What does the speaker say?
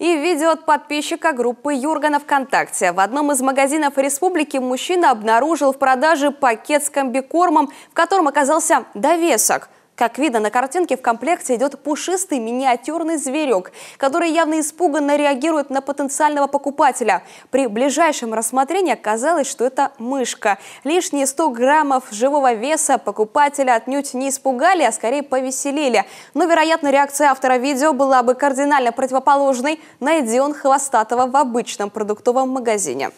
и видео от подписчика группы Юргана ВКонтакте. В одном из магазинов республики мужчина обнаружил в продаже пакет с комбикормом, в котором оказался довесок – как видно на картинке, в комплекте идет пушистый миниатюрный зверек, который явно испуганно реагирует на потенциального покупателя. При ближайшем рассмотрении оказалось, что это мышка. Лишние 100 граммов живого веса покупателя отнюдь не испугали, а скорее повеселили. Но, вероятно, реакция автора видео была бы кардинально противоположной, найди он хвостатого в обычном продуктовом магазине.